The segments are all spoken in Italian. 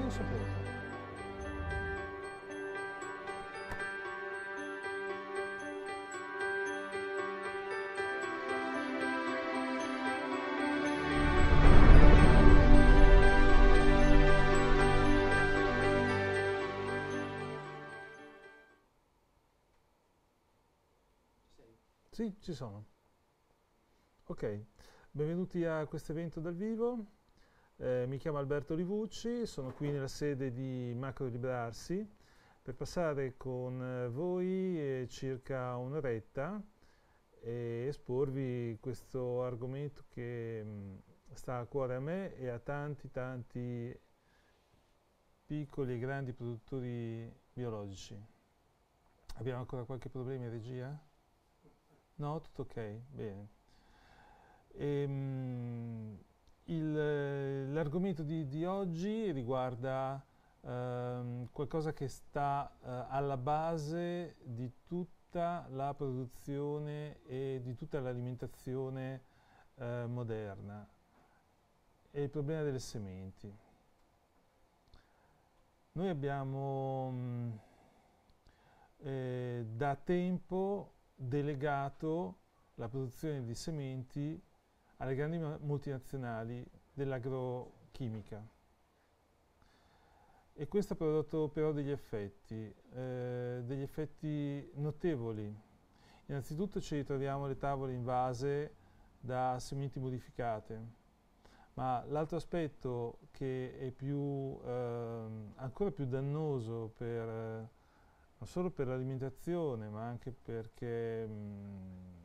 consiglio segreto. Sì, ci sono. Ok, benvenuti a questo evento dal vivo. Eh, mi chiamo Alberto Rivucci, sono qui nella sede di Macro Librarsi per passare con eh, voi eh, circa un'oretta e esporvi questo argomento che mm, sta a cuore a me e a tanti tanti piccoli e grandi produttori biologici. Abbiamo ancora qualche problema in regia? No, tutto ok, bene. E, ehm, mh, eh, l'argomento di, di, oggi riguarda ehm, qualcosa che sta eh, alla base di tutta la produzione e di tutta l'alimentazione eh, moderna, è il problema delle sementi. Noi abbiamo mh, mm, eh, da tempo delegato la produzione di sementi alle grandi multinazionali dell'agrochimica. E questo ha prodotto però degli effetti, eh, degli effetti notevoli. Innanzitutto ci ritroviamo le tavole invase da sementi modificate, ma l'altro aspetto che è più, eh, ancora più dannoso per, eh, non solo per l'alimentazione, ma anche perché mh, mm,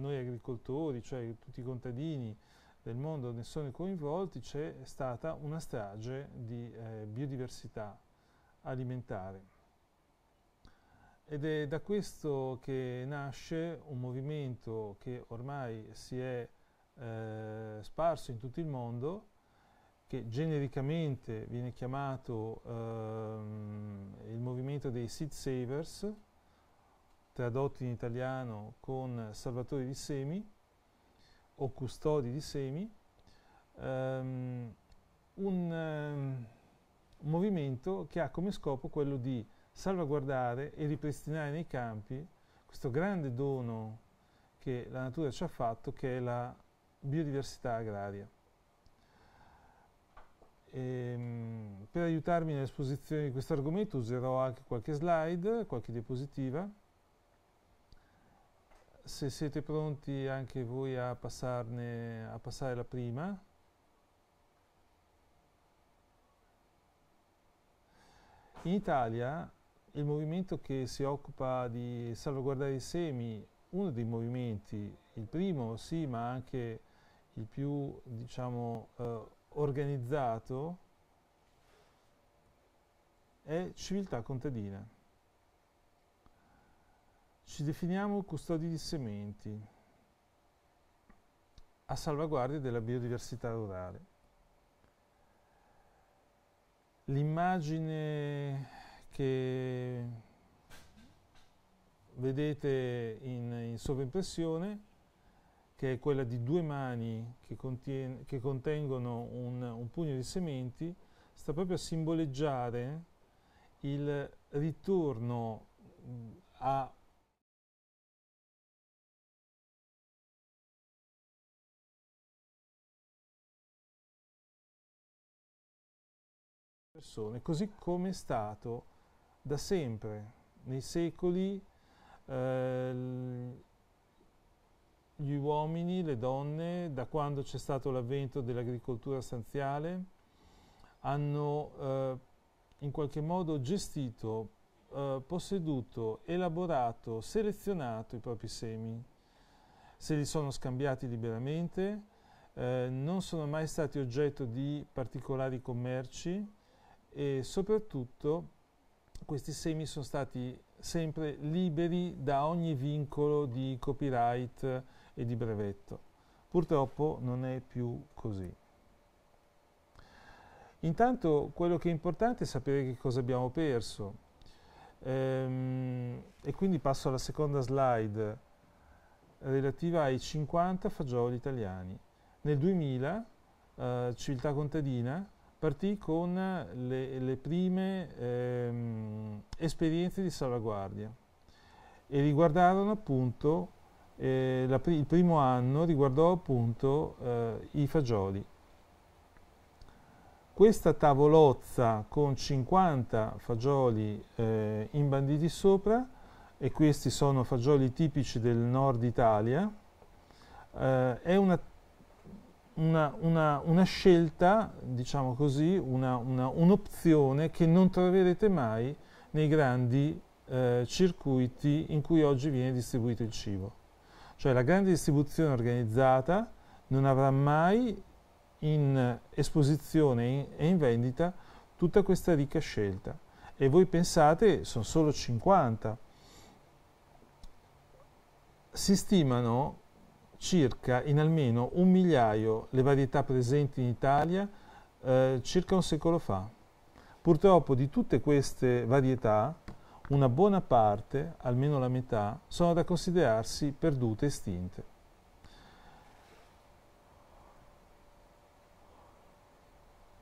noi agricoltori, cioè tutti i contadini del mondo ne sono coinvolti, c'è stata una strage di eh, biodiversità alimentare. Ed è da questo che nasce un movimento che ormai si è eh, sparso in tutto il mondo, che genericamente viene chiamato ehm, il movimento dei seed savers, tradotti in italiano con salvatori di Semi o Custodi di Semi, um, un um, movimento che ha come scopo quello di salvaguardare e ripristinare nei campi questo grande dono che la natura ci ha fatto, che è la biodiversità agraria. E, ehm, per aiutarmi nell'esposizione di questo argomento userò anche qualche slide, qualche diapositiva se siete pronti anche voi a, passarne, a passare la prima. In Italia il movimento che si occupa di salvaguardare i semi, uno dei movimenti, il primo sì, ma anche il più diciamo, eh, organizzato, è Civiltà Contadina. Ci definiamo custodi di sementi a salvaguardia della biodiversità rurale. L'immagine che vedete in, in sovraimpressione, che è quella di due mani che, contiene, che contengono un, un pugno di sementi, sta proprio a simboleggiare il ritorno a persone, così come è stato da sempre, nei secoli, eh, gli uomini, le donne, da quando c'è stato l'avvento dell'agricoltura stanziale, hanno eh, in qualche modo gestito, eh, posseduto, elaborato, selezionato i propri semi, se li sono scambiati liberamente, eh, non sono mai stati oggetto di particolari commerci, e soprattutto questi semi sono stati sempre liberi da ogni vincolo di copyright e di brevetto. Purtroppo non è più così. Intanto quello che è importante è sapere che cosa abbiamo perso. Ehm, e quindi passo alla seconda slide relativa ai 50 fagioli italiani. Nel 2000 eh, Civiltà Contadina partì con le, le prime ehm, esperienze di salvaguardia e riguardarono appunto, eh, la, il primo anno riguardò appunto eh, i fagioli. Questa tavolozza con 50 fagioli eh, imbanditi sopra, e questi sono fagioli tipici del nord Italia, eh, è una una, una, una scelta, diciamo così, un'opzione che non troverete mai nei grandi eh, circuiti in cui oggi viene distribuito il cibo. Cioè la grande distribuzione organizzata non avrà mai in esposizione e in vendita tutta questa ricca scelta. E voi pensate, sono solo 50. Si stimano circa in almeno un migliaio le varietà presenti in Italia eh, circa un secolo fa. Purtroppo di tutte queste varietà una buona parte, almeno la metà, sono da considerarsi perdute estinte.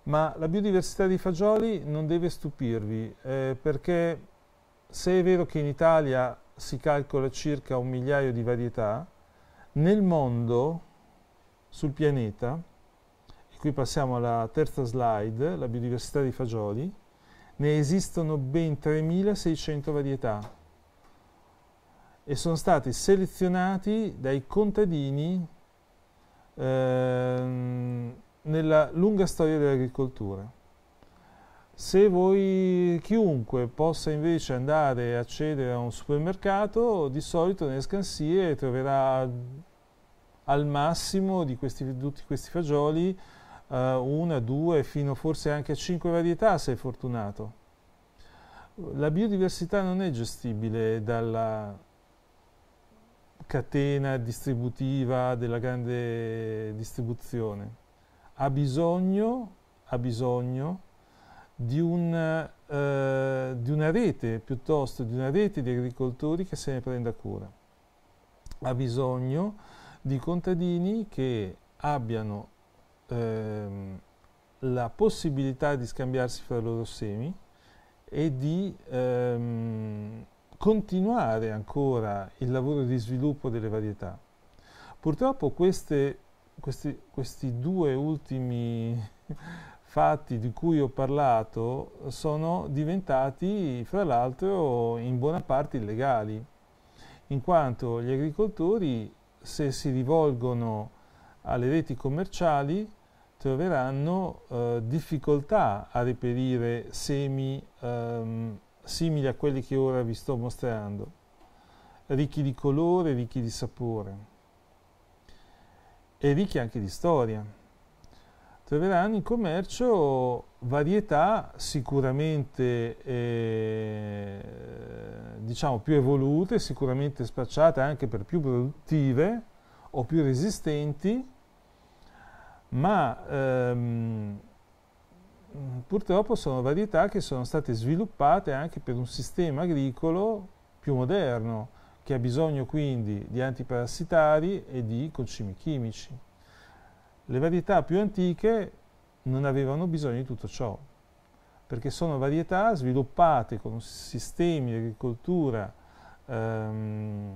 Ma la biodiversità dei fagioli non deve stupirvi, eh, perché se è vero che in Italia si calcola circa un migliaio di varietà, nel mondo, sul pianeta, e qui passiamo alla terza slide, la biodiversità dei fagioli, ne esistono ben 3.600 varietà e sono stati selezionati dai contadini ehm, nella lunga storia dell'agricoltura. Se voi, chiunque possa invece andare e accedere a un supermercato, di solito nelle scansie troverà al massimo di questi, tutti questi fagioli uh, una, due, fino forse anche a cinque varietà se è fortunato. La biodiversità non è gestibile dalla catena distributiva della grande distribuzione. Ha bisogno, ha bisogno di, un, eh, di una rete, piuttosto di una rete di agricoltori che se ne prenda cura. Ha bisogno di contadini che abbiano ehm, la possibilità di scambiarsi fra loro semi e di ehm, continuare ancora il lavoro di sviluppo delle varietà. Purtroppo queste, questi, questi due ultimi fatti di cui ho parlato sono diventati, fra l'altro, in buona parte illegali, in quanto gli agricoltori se si rivolgono alle reti commerciali troveranno eh, difficoltà a reperire semi ehm, simili a quelli che ora vi sto mostrando, ricchi di colore, ricchi di sapore e ricchi anche di storia troveranno in commercio varietà sicuramente eh, diciamo più evolute, sicuramente spacciate anche per più produttive o più resistenti, ma ehm, purtroppo sono varietà che sono state sviluppate anche per un sistema agricolo più moderno, che ha bisogno quindi di antiparassitari e di concimi chimici. Le varietà più antiche non avevano bisogno di tutto ciò, perché sono varietà sviluppate con sistemi di agricoltura ehm,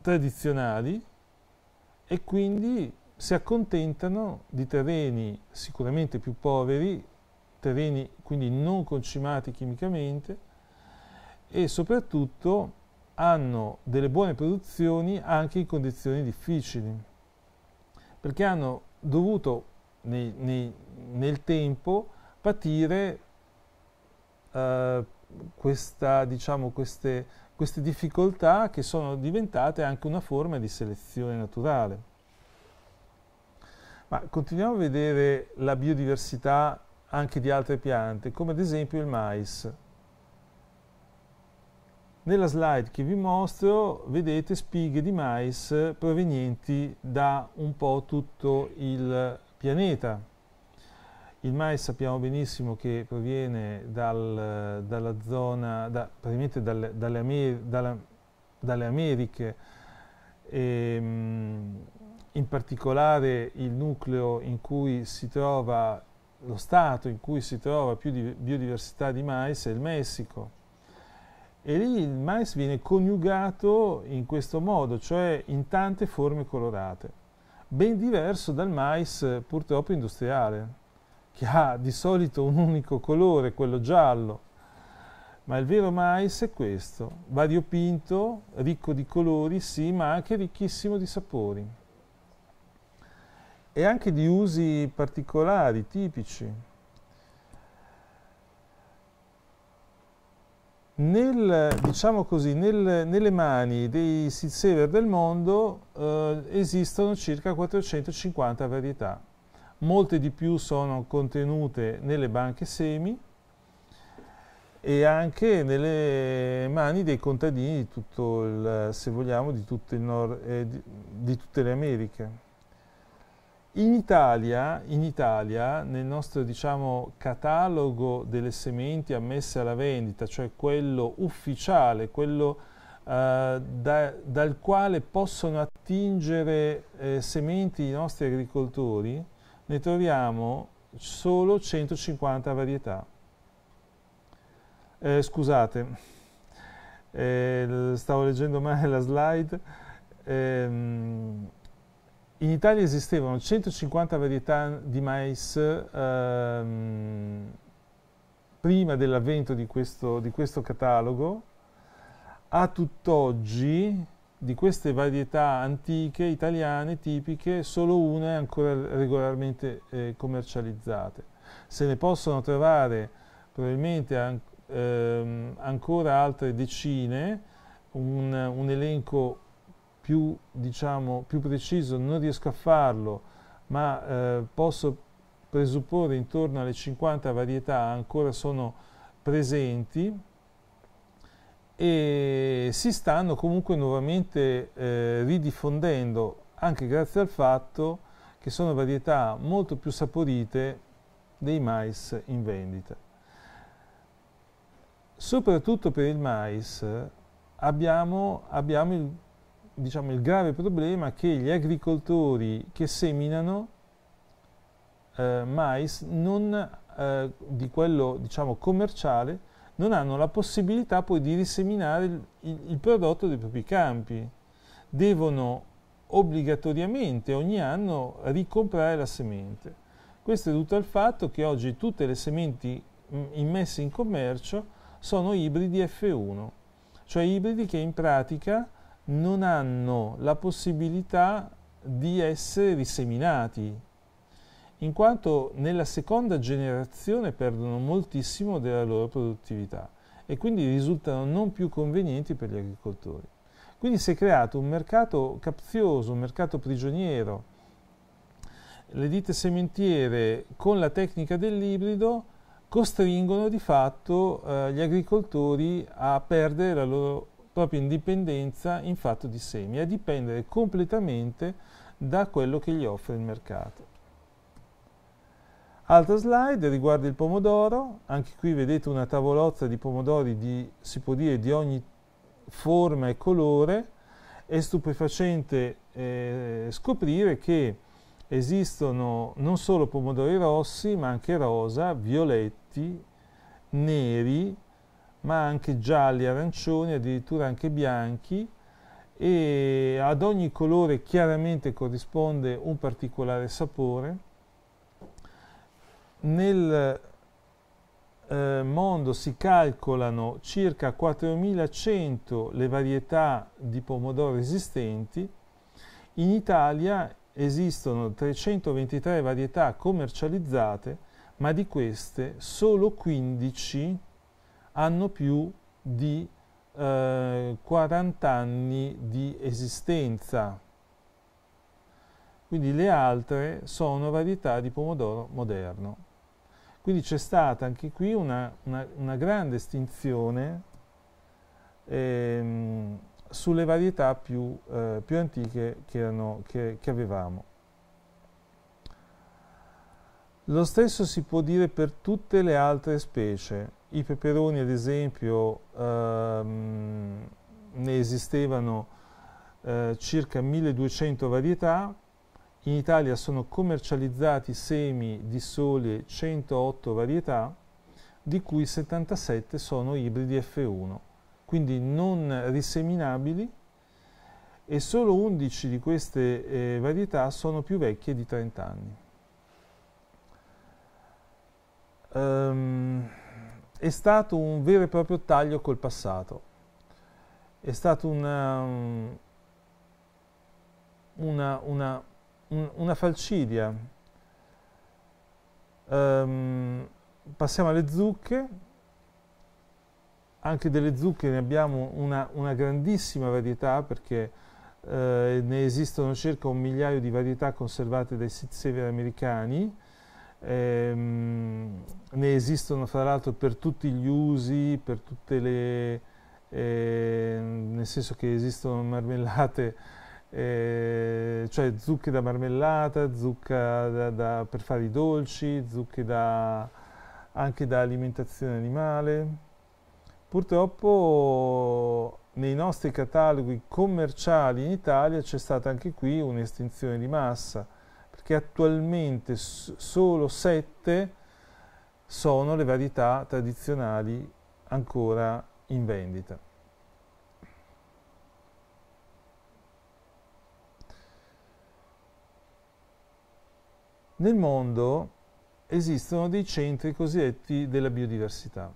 tradizionali e quindi si accontentano di terreni sicuramente più poveri, terreni quindi non concimati chimicamente e soprattutto hanno delle buone produzioni anche in condizioni difficili perché hanno dovuto nei, nei, nel tempo patire eh, questa, diciamo, queste, queste difficoltà che sono diventate anche una forma di selezione naturale. Ma continuiamo a vedere la biodiversità anche di altre piante, come ad esempio il mais. Nella slide che vi mostro vedete spighe di mais provenienti da un po' tutto il pianeta. Il mais sappiamo benissimo che proviene dal, dalla zona, da, praticamente dal, dalle, Amer, dalla, dalle, Americhe, e, ehm, in particolare il nucleo in cui si trova, lo stato in cui si trova più di, biodiversità di mais è il Messico e lì il mais viene coniugato in questo modo, cioè in tante forme colorate, ben diverso dal mais eh, purtroppo industriale, che ha di solito un unico colore, quello giallo. Ma il vero mais è questo, variopinto, ricco di colori, sì, ma anche ricchissimo di sapori. E anche di usi particolari, tipici. nel, diciamo così, nel, nelle mani dei seed del mondo eh, esistono circa 450 varietà. Molte di più sono contenute nelle banche semi e anche nelle mani dei contadini di tutto il, se vogliamo, di, tutto il nord, eh, di, di tutte le Americhe. In Italia, in Italia, nel nostro diciamo, catalogo delle sementi ammesse alla vendita, cioè quello ufficiale, quello eh, da, dal quale possono attingere eh, sementi i nostri agricoltori, ne troviamo solo 150 varietà. Eh, scusate, eh, stavo leggendo male la slide. Ehm, in Italia esistevano 150 varietà di mais ehm, prima dell'avvento di, di questo, catalogo. A tutt'oggi, di queste varietà antiche, italiane, tipiche, solo una è ancora regolarmente eh, commercializzata. Se ne possono trovare probabilmente an ehm, ancora altre decine, un, un elenco più, diciamo, più preciso non riesco a farlo, ma eh, posso presupporre intorno alle 50 varietà ancora sono presenti e si stanno comunque nuovamente eh, ridiffondendo anche grazie al fatto che sono varietà molto più saporite dei mais in vendita. Soprattutto per il mais abbiamo, abbiamo il diciamo, il grave problema che gli agricoltori che seminano eh, mais non, eh, di quello diciamo, commerciale non hanno la possibilità poi di riseminare il, il, il prodotto dei propri campi. Devono obbligatoriamente ogni anno ricomprare la semente. Questo è dovuto al fatto che oggi tutte le sementi immesse in commercio sono ibridi F1, cioè ibridi che in pratica non hanno la possibilità di essere riseminati, in quanto nella seconda generazione perdono moltissimo della loro produttività e quindi risultano non più convenienti per gli agricoltori. Quindi si è creato un mercato capzioso, un mercato prigioniero. Le ditte sementiere con la tecnica dell'ibrido costringono di fatto eh, gli agricoltori a perdere la loro produttività propria indipendenza in fatto di semi, a dipendere completamente da quello che gli offre il mercato. Altra slide riguarda il pomodoro, anche qui vedete una tavolozza di pomodori di, si può dire, di ogni forma e colore, è stupefacente eh, scoprire che esistono non solo pomodori rossi ma anche rosa, violetti, neri, ma anche gialli, arancioni, addirittura anche bianchi e ad ogni colore chiaramente corrisponde un particolare sapore. Nel eh, mondo si calcolano circa 4100 le varietà di pomodoro esistenti, in Italia esistono 323 varietà commercializzate, ma di queste solo 15 hanno più di eh, 40 anni di esistenza. Quindi le altre sono varietà di pomodoro moderno. Quindi c'è stata anche qui una, una, una grande estinzione ehm, sulle varietà più, eh, più antiche che, erano, che, che avevamo. Lo stesso si può dire per tutte le altre specie i peperoni ad esempio ehm, ne esistevano eh, circa 1200 varietà, in Italia sono commercializzati semi di sole 108 varietà, di cui 77 sono ibridi F1, quindi non riseminabili e solo 11 di queste eh, varietà sono più vecchie di 30 anni. Um, ehm, è stato un vero e proprio taglio col passato, è stata um, una, una, una, una falcidia. Um, passiamo alle zucche, anche delle zucche ne abbiamo una, grandissima varietà perché eh, ne esistono circa un migliaio di varietà conservate dai siti severi americani Ehm, ne esistono fra l'altro per tutti gli usi, per tutte le... Eh, nel senso che esistono marmellate, eh, cioè zucche da marmellata, zucca da, da, per fare i dolci, zucche da, anche da alimentazione animale. Purtroppo nei nostri cataloghi commerciali in Italia c'è stata anche qui un'estinzione di massa perché attualmente solo sette sono le varietà tradizionali ancora in vendita. Nel mondo esistono dei centri cosiddetti della biodiversità.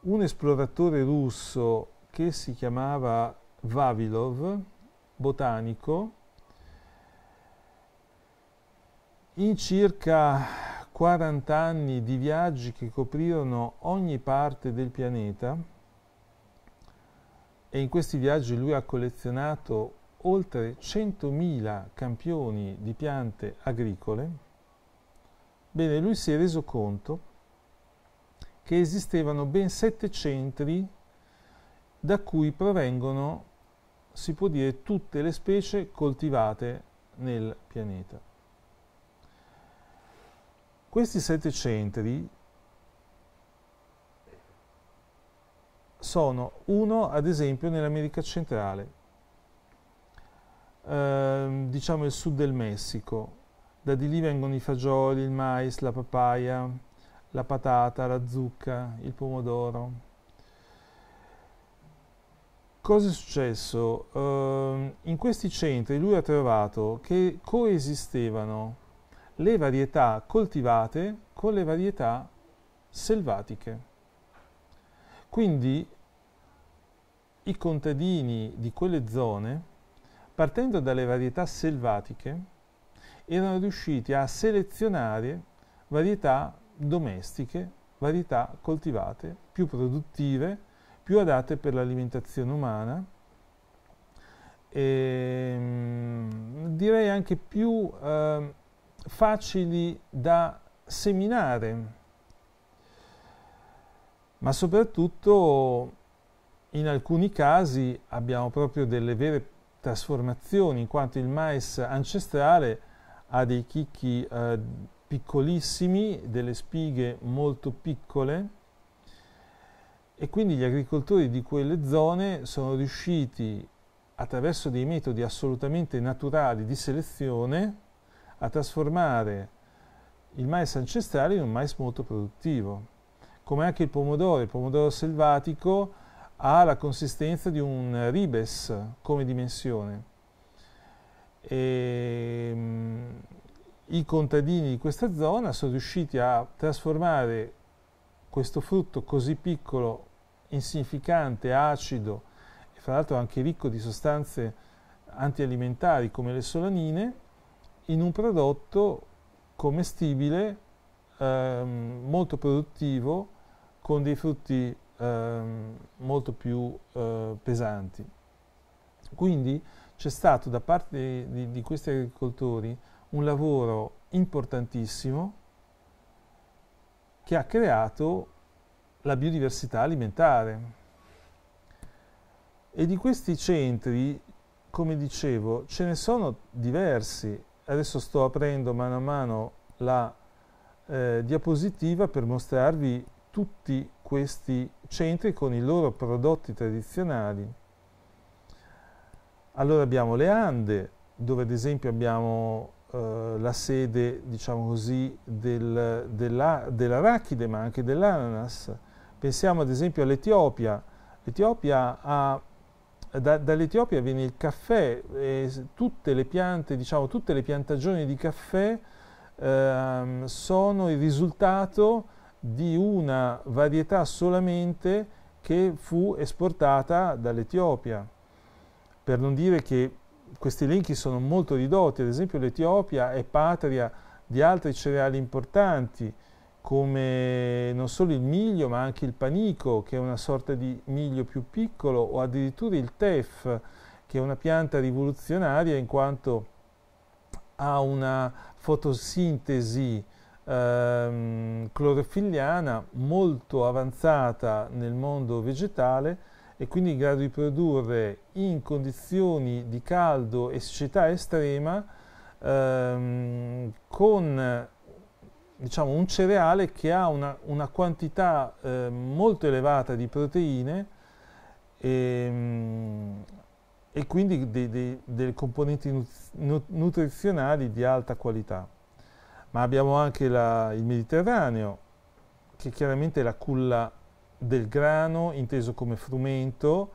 Un esploratore russo che si chiamava Vavilov, botanico, in circa 40 anni di viaggi che coprirono ogni parte del pianeta e in questi viaggi lui ha collezionato oltre 100.000 campioni di piante agricole, bene, lui si è reso conto che esistevano ben sette centri da cui provengono, si può dire, tutte le specie coltivate nel pianeta. Questi sette centri sono uno ad esempio nell'America centrale, eh, diciamo il sud del Messico, da di lì vengono i fagioli, il mais, la papaya, la patata, la zucca, il pomodoro. Cosa è successo? Eh, in questi centri lui ha trovato che coesistevano le varietà coltivate con le varietà selvatiche. Quindi i contadini di quelle zone, partendo dalle varietà selvatiche, erano riusciti a selezionare varietà domestiche, varietà coltivate, più produttive, più adatte per l'alimentazione umana e ehm, direi anche più eh, facili da seminare, ma soprattutto in alcuni casi abbiamo proprio delle vere trasformazioni, in quanto il mais ancestrale ha dei chicchi eh, piccolissimi, delle spighe molto piccole, e quindi gli agricoltori di quelle zone sono riusciti attraverso dei metodi assolutamente naturali di selezione a trasformare il mais ancestrale in un mais molto produttivo, come anche il pomodoro. Il pomodoro selvatico ha la consistenza di un ribes come dimensione. E, ehm, I contadini di questa zona sono riusciti a trasformare questo frutto così piccolo, insignificante, acido e fra l'altro anche ricco di sostanze antialimentari come le solanine in un prodotto commestibile ehm, molto produttivo con dei frutti ehm, molto più eh, pesanti. Quindi c'è stato da parte di, di, di questi agricoltori un lavoro importantissimo che ha creato la biodiversità alimentare. E di questi centri, come dicevo, ce ne sono diversi adesso sto aprendo mano a mano la eh, diapositiva per mostrarvi tutti questi centri con i loro prodotti tradizionali. Allora abbiamo le Ande, dove ad esempio abbiamo eh, la sede, diciamo così, del, dell'arachide, ma anche dell'ananas. Pensiamo ad esempio all'Etiopia. L'Etiopia ha da, dall'Etiopia viene il caffè e tutte le piante, diciamo tutte le piantagioni di caffè ehm, sono il risultato di una varietà solamente che fu esportata dall'Etiopia. Per non dire che questi elenchi sono molto ridotti, ad esempio l'Etiopia è patria di altri cereali importanti, come non solo il miglio ma anche il panico che è una sorta di miglio più piccolo o addirittura il tef che è una pianta rivoluzionaria in quanto ha una fotosintesi ehm, clorofilliana molto avanzata nel mondo vegetale e quindi in grado di produrre in condizioni di caldo e siccità estrema ehm, con diciamo, un cereale che ha una, una quantità eh, molto elevata di proteine e, ehm, e quindi delle componenti nutrizionali di alta qualità. Ma abbiamo anche la, il Mediterraneo, che chiaramente è la culla del grano, inteso come frumento,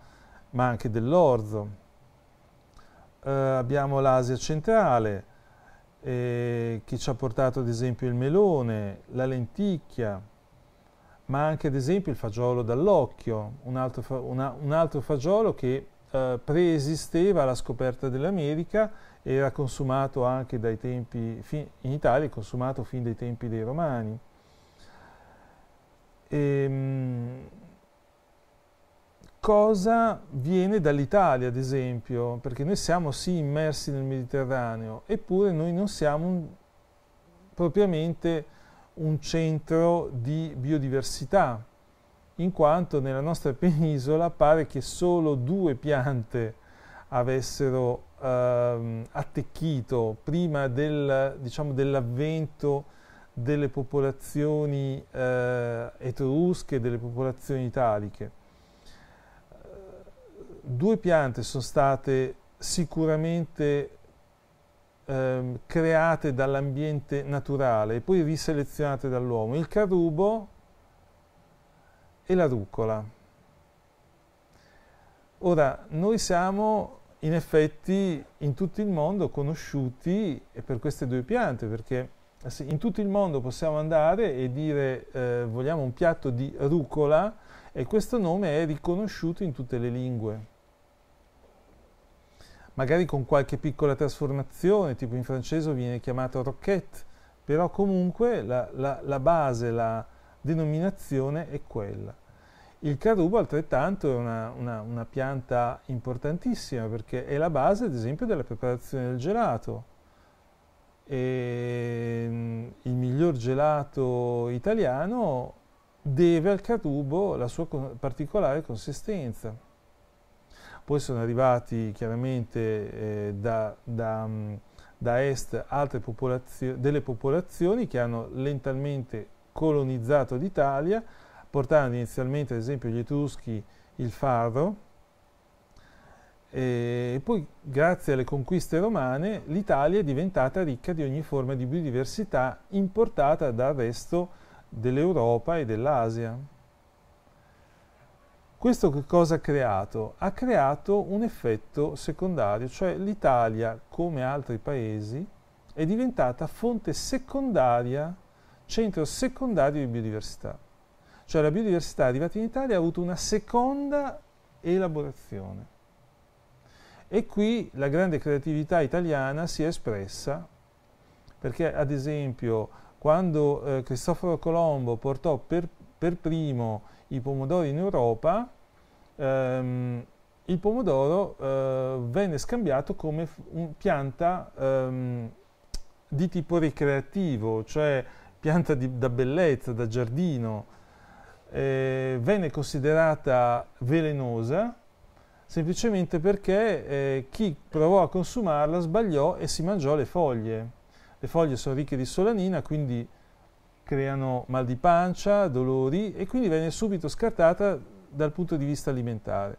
ma anche dell'orzo. Eh, abbiamo l'Asia centrale, eh, che ci ha portato ad esempio il melone, la lenticchia, ma anche ad esempio il fagiolo dall'occhio, un altro, fa, una, un altro fagiolo che eh, preesisteva alla scoperta dell'America e era consumato anche dai tempi, fin, in Italia è consumato fin dai tempi dei Romani. E, ehm, cosa viene dall'Italia, ad esempio, perché noi siamo sì immersi nel Mediterraneo, eppure noi non siamo un, propriamente un centro di biodiversità, in quanto nella nostra penisola pare che solo due piante avessero ehm, attecchito prima del, diciamo, dell'avvento delle popolazioni eh, etrusche e delle popolazioni italiche due piante sono state sicuramente ehm, create dall'ambiente naturale e poi riselezionate dall'uomo, il carubo e la rucola. Ora, noi siamo in effetti in tutto il mondo conosciuti per queste due piante, perché in tutto il mondo possiamo andare e dire eh, vogliamo un piatto di rucola e questo nome è riconosciuto in tutte le lingue magari con qualche piccola trasformazione, tipo in francese viene chiamato roquette, però comunque la, la, la base, la denominazione è quella. Il carubo altrettanto è una, una, una, pianta importantissima perché è la base ad esempio della preparazione del gelato. E mm, il miglior gelato italiano deve al carubo la sua particolare consistenza poi sono arrivati chiaramente eh, da, da, mm, da, est altre popolazio delle popolazioni che hanno lentamente colonizzato l'Italia, portando inizialmente ad esempio gli Etruschi il Faro, e poi grazie alle conquiste romane l'Italia è diventata ricca di ogni forma di biodiversità importata dal resto dell'Europa e dell'Asia. Questo che cosa ha creato? Ha creato un effetto secondario, cioè l'Italia, come altri paesi, è diventata fonte secondaria, centro secondario di biodiversità. Cioè la biodiversità arrivata in Italia ha avuto una seconda elaborazione. E qui la grande creatività italiana si è espressa, perché ad esempio quando eh, Cristoforo Colombo portò per, per primo i pomodori in Europa, ehm, il pomodoro eh, venne scambiato come pianta ehm, di tipo ricreativo, cioè pianta di, da bellezza, da giardino. Eh, venne considerata velenosa semplicemente perché eh, chi provò a consumarla sbagliò e si mangiò le foglie. Le foglie sono ricche di solanina, quindi creano mal di pancia, dolori e quindi venne subito scartata dal punto di vista alimentare.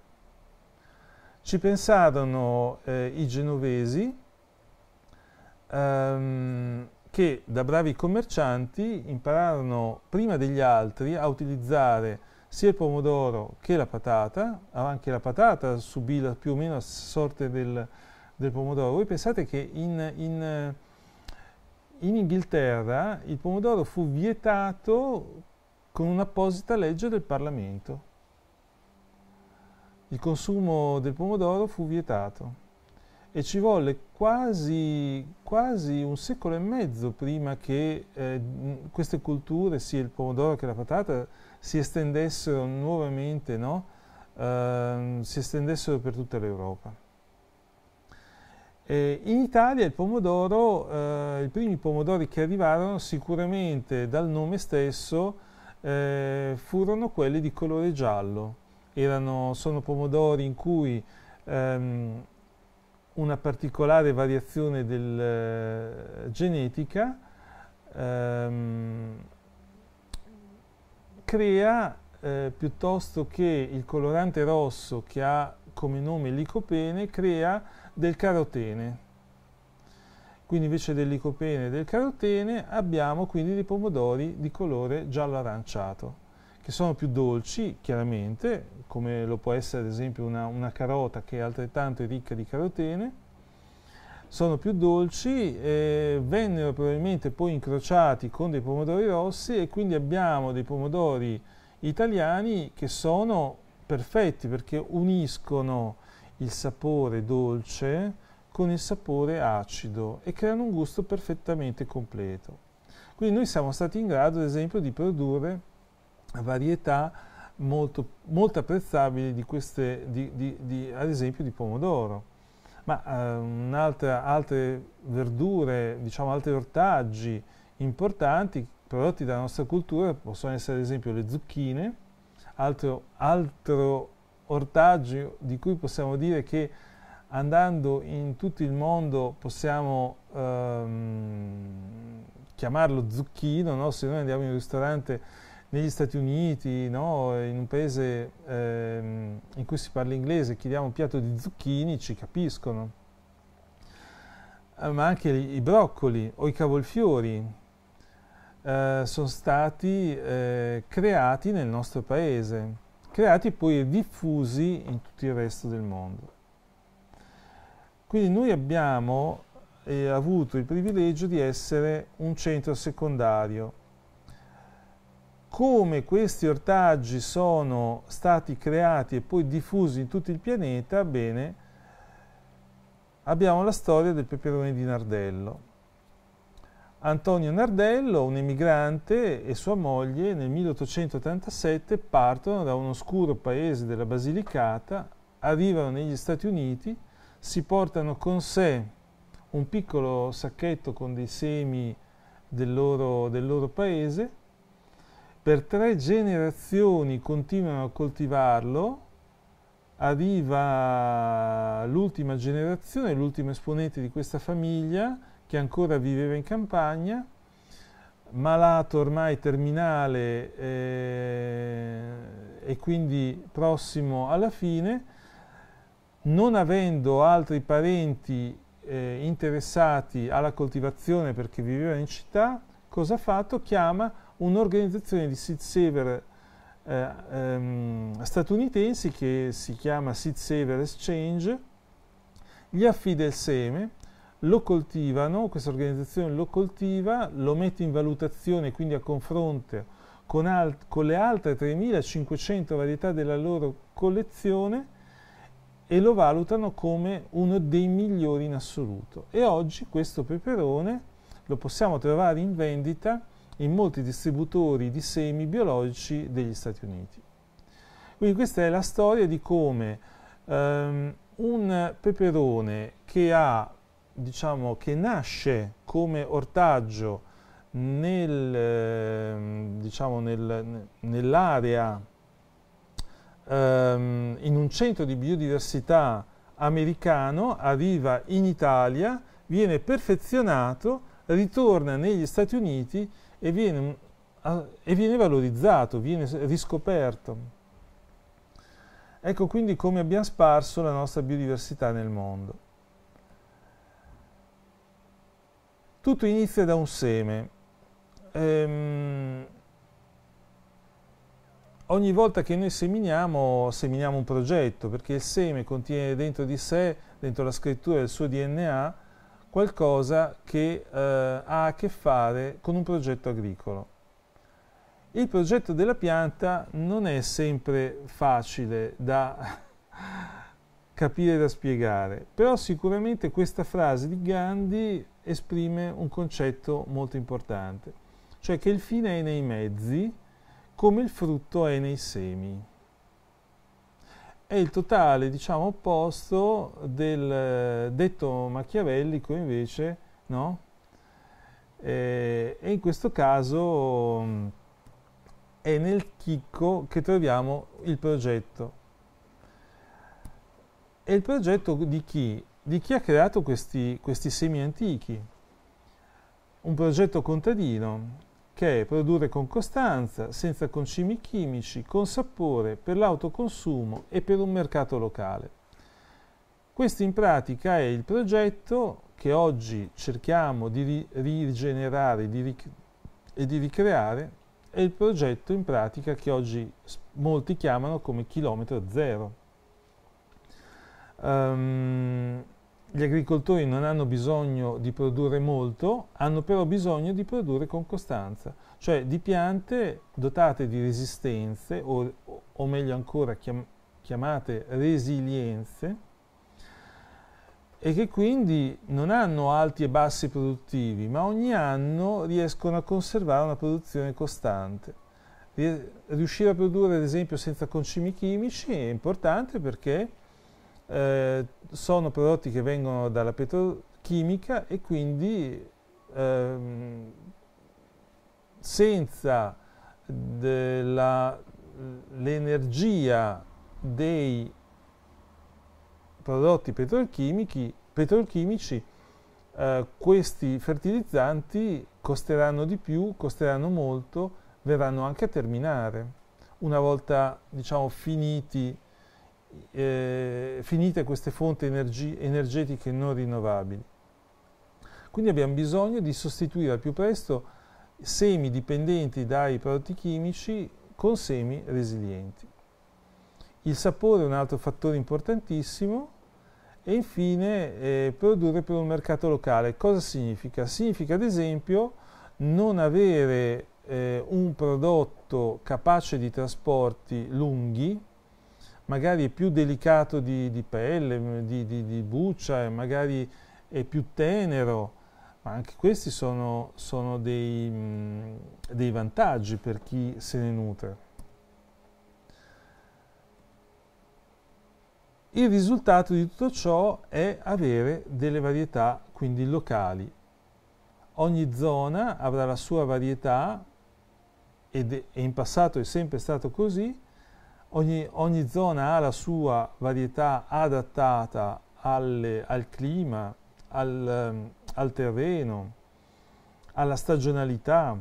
Ci pensarono eh, i genovesi ehm, che da bravi commercianti impararono prima degli altri a utilizzare sia il pomodoro che la patata, anche la patata subì la, più o meno la sorte del, del pomodoro. Voi pensate che in, in in Inghilterra il pomodoro fu vietato con un'apposita legge del Parlamento. Il consumo del pomodoro fu vietato e ci volle quasi, quasi un secolo e mezzo prima che eh, queste culture, sia il pomodoro che la patata, si estendessero nuovamente, no? eh, si estendessero per tutta l'Europa. Eh, in Italia il pomodoro, eh, i primi pomodori che arrivarono sicuramente dal nome stesso eh, furono quelli di colore giallo. Erano, sono pomodori in cui ehm, una particolare variazione del, eh, genetica ehm, crea eh, piuttosto che il colorante rosso che ha come nome licopene crea del carotene. Quindi invece del licopene e del carotene abbiamo quindi dei pomodori di colore giallo aranciato, che sono più dolci chiaramente, come lo può essere ad esempio una, una carota che è altrettanto ricca di carotene, sono più dolci, eh, vennero probabilmente poi incrociati con dei pomodori rossi e quindi abbiamo dei pomodori italiani che sono perfetti perché uniscono il sapore dolce con il sapore acido e creano un gusto perfettamente completo. Quindi noi siamo stati in grado, ad esempio, di produrre varietà molto, molto apprezzabili di queste, di, di, di, ad esempio, di pomodoro. Ma eh, altre verdure, diciamo altri ortaggi importanti prodotti dalla nostra cultura possono essere ad esempio le zucchine, altro, altro ortaggi di cui possiamo dire che andando in tutto il mondo possiamo ehm, chiamarlo zucchino, no? se noi andiamo in un ristorante negli Stati Uniti, no? in un paese ehm, in cui si parla inglese, chiediamo un piatto di zucchini, ci capiscono, eh, ma anche i broccoli o i cavolfiori eh, sono stati eh, creati nel nostro paese creati e poi diffusi in tutto il resto del mondo. Quindi noi abbiamo eh, avuto il privilegio di essere un centro secondario. Come questi ortaggi sono stati creati e poi diffusi in tutto il pianeta, bene, abbiamo la storia del peperone di Nardello Antonio Nardello, un emigrante, e sua moglie nel 1887 partono da un oscuro paese della Basilicata, arrivano negli Stati Uniti, si portano con sé un piccolo sacchetto con dei semi del loro, del loro paese, per tre generazioni continuano a coltivarlo, arriva l'ultima generazione, l'ultimo esponente di questa famiglia, che ancora viveva in campagna, malato ormai terminale eh, e quindi prossimo alla fine, non avendo altri parenti eh, interessati alla coltivazione perché viveva in città, cosa ha fatto? Chiama un'organizzazione di seed saver eh, ehm, statunitensi che si chiama Seed Saver Exchange, gli affida il seme, lo coltivano, questa organizzazione lo coltiva, lo mette in valutazione, quindi a confronto con, alt- con le altre 3.500 varietà della loro collezione e lo valutano come uno dei migliori in assoluto. E oggi questo peperone lo possiamo trovare in vendita in molti distributori di semi biologici degli Stati Uniti. Quindi questa è la storia di come ehm, un peperone che ha diciamo, che nasce come ortaggio nel, ehm, diciamo, nel, nell'area, ehm, in un centro di biodiversità americano, arriva in Italia, viene perfezionato, ritorna negli Stati Uniti e viene, e viene valorizzato, viene riscoperto. Ecco quindi come abbiamo sparso la nostra biodiversità nel mondo. Tutto inizia da un seme. Ehm, ogni volta che noi seminiamo, seminiamo un progetto, perché il seme contiene dentro di sé, dentro la scrittura del suo DNA, qualcosa che eh, ha a che fare con un progetto agricolo. Il progetto della pianta non è sempre facile da capire e da spiegare, però sicuramente questa frase di Gandhi esprime un concetto molto importante, cioè che il fine è nei mezzi come il frutto è nei semi. È il totale, diciamo, opposto del eh, detto machiavellico invece, no? Eh, e in questo caso mm, è nel chicco che troviamo il progetto. E il progetto di chi? di chi ha creato questi, questi semi antichi. Un progetto contadino che è produrre con costanza, senza concimi chimici, con sapore, per l'autoconsumo e per un mercato locale. Questo in pratica è il progetto che oggi cerchiamo di rigenerare e di ricreare, è il progetto in pratica che oggi molti chiamano come chilometro zero um, gli agricoltori non hanno bisogno di produrre molto, hanno però bisogno di produrre con costanza, cioè di piante dotate di resistenze o, o meglio ancora chiam, chiamate resilienze e che quindi non hanno alti e bassi produttivi, ma ogni anno riescono a conservare una produzione costante. Riuscire a produrre, ad esempio, senza concimi chimici è importante perché eh, sono prodotti che vengono dalla petrochimica e quindi ehm, senza l'energia dei prodotti petrolchimici, petrolchimici eh, questi fertilizzanti costeranno di più, costeranno molto, verranno anche a terminare. Una volta diciamo, finiti eh, finite queste fonti energi, energetiche non rinnovabili. Quindi abbiamo bisogno di sostituire al più presto semi dipendenti dai prodotti chimici con semi resilienti. Il sapore è un altro fattore importantissimo e infine eh, produrre per un mercato locale. Cosa significa? Significa ad esempio non avere eh, un prodotto capace di trasporti lunghi, magari è più delicato di, di pelle, mm, di, di, di, buccia, magari è più tenero, ma anche questi sono, sono dei, mm, dei vantaggi per chi se ne nutre. Il risultato di tutto ciò è avere delle varietà, quindi locali. Ogni zona avrà la sua varietà, ed è, in passato è sempre stato così, Ogni, ogni zona ha la sua varietà adattata alle, al clima, al, ehm, al terreno, alla stagionalità.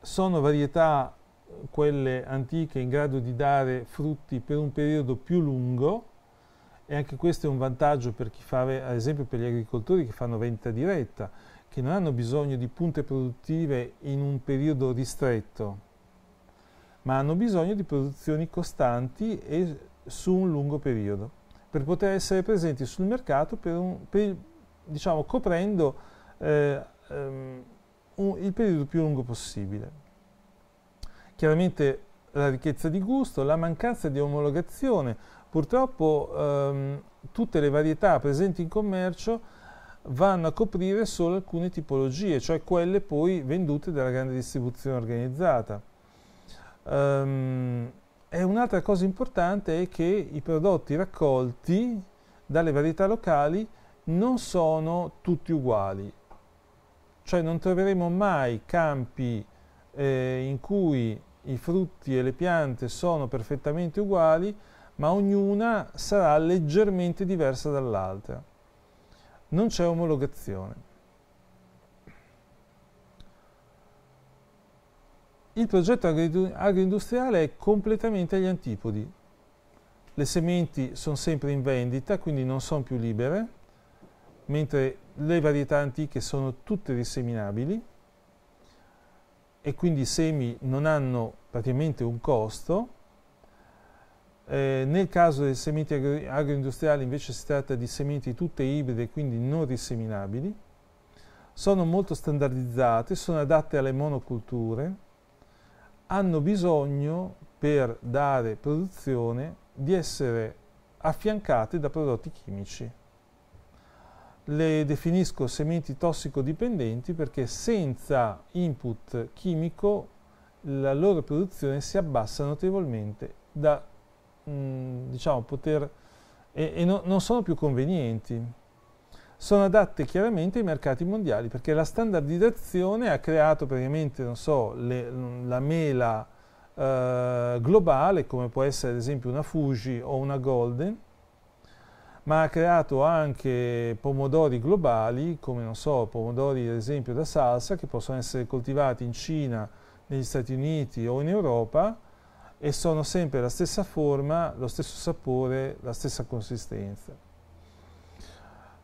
Sono varietà eh, quelle antiche in grado di dare frutti per un periodo più lungo e anche questo è un vantaggio per chi fa, ad esempio per gli agricoltori che fanno vendita diretta, che non hanno bisogno di punte produttive in un periodo ristretto, ma hanno bisogno di produzioni costanti e su un lungo periodo per poter essere presenti sul mercato per un, per, diciamo, coprendo eh, um, un, il periodo più lungo possibile. Chiaramente la ricchezza di gusto, la mancanza di omologazione, purtroppo ehm, tutte le varietà presenti in commercio vanno a coprire solo alcune tipologie, cioè quelle poi vendute dalla grande distribuzione organizzata. Um, e un'altra cosa importante è che i prodotti raccolti dalle varietà locali non sono tutti uguali, cioè non troveremo mai campi eh, in cui i frutti e le piante sono perfettamente uguali, ma ognuna sarà leggermente diversa dall'altra. Non c'è omologazione. il progetto agroindustriale è completamente agli antipodi. Le sementi sono sempre in vendita, quindi non sono più libere, mentre le varietà antiche sono tutte riseminabili e quindi i semi non hanno praticamente un costo. Eh, nel caso dei sementi agro agroindustriali invece si tratta di sementi tutte ibride, quindi non riseminabili. Sono molto standardizzate, sono adatte alle monoculture, hanno bisogno per dare produzione di essere affiancate da prodotti chimici. Le definisco sementi tossicodipendenti perché senza input chimico la loro produzione si abbassa notevolmente da, mh, mm, diciamo, poter, e, e no, non sono più convenienti sono adatte chiaramente ai mercati mondiali, perché la standardizzazione ha creato praticamente, so, le, la mela eh, globale, come può essere ad esempio una Fuji o una Golden, ma ha creato anche pomodori globali, come non so, pomodori ad esempio da salsa, che possono essere coltivati in Cina, negli Stati Uniti o in Europa e sono sempre la stessa forma, lo stesso sapore, la stessa consistenza.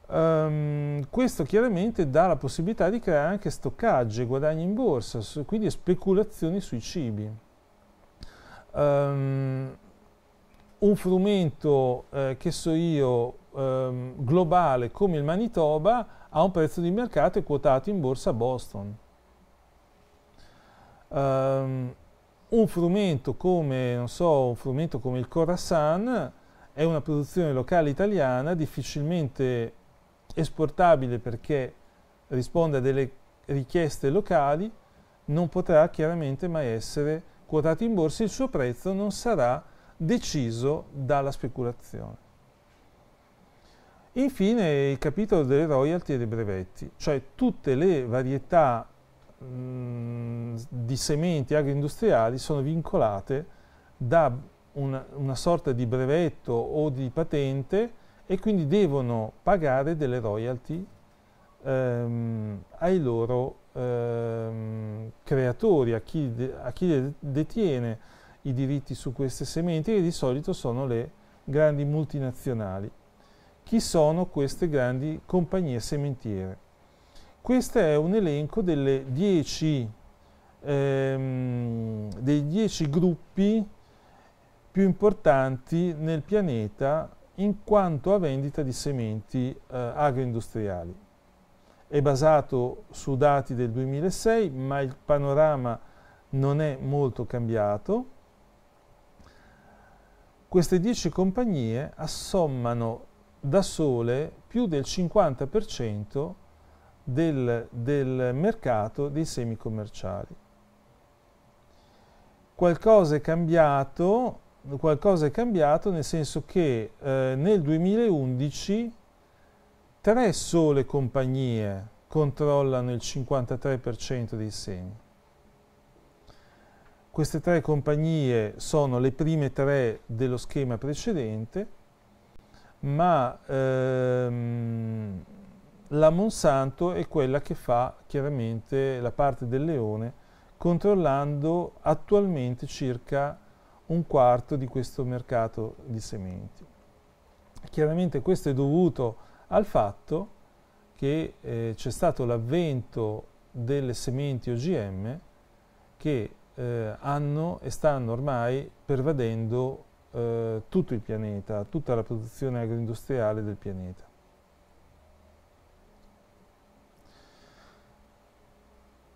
Um, questo chiaramente dà la possibilità di creare anche stoccaggio e guadagni in borsa, su, quindi speculazioni sui cibi. Um, un frumento, eh, che so io, ehm, globale come il Manitoba ha un prezzo di mercato quotato in borsa a Boston. Um, un frumento come, non so, un frumento come il Khorasan è una produzione locale italiana difficilmente esportabile perché risponde a delle richieste locali, non potrà chiaramente mai essere quotato in borsa, il suo prezzo non sarà deciso dalla speculazione. Infine il capitolo delle royalty e dei brevetti, cioè tutte le varietà mh, mm, di sementi agroindustriali sono vincolate da una, una sorta di brevetto o di patente e quindi devono pagare delle royalty ehm, ai loro ehm, creatori, a chi, de, a chi, detiene i diritti su queste sementi, che di solito sono le grandi multinazionali. Chi sono queste grandi compagnie sementiere? Questo è un elenco delle 10 ehm, dei dieci gruppi più importanti nel pianeta in quanto a vendita di sementi eh, agroindustriali. È basato su dati del 2006, ma il panorama non è molto cambiato. Queste 10 compagnie assommano da sole più del 50% del, del mercato dei semi commerciali. Qualcosa è cambiato qualcosa è cambiato nel senso che eh, nel 2011 tre sole compagnie controllano il 53% dei semi. Queste tre compagnie sono le prime tre dello schema precedente, ma ehm, la Monsanto è quella che fa chiaramente la parte del leone, controllando attualmente circa un quarto di questo mercato di sementi. Chiaramente questo è dovuto al fatto che eh, c'è stato l'avvento delle sementi OGM che eh, hanno e stanno ormai pervadendo eh, tutto il pianeta, tutta la produzione agroindustriale del pianeta.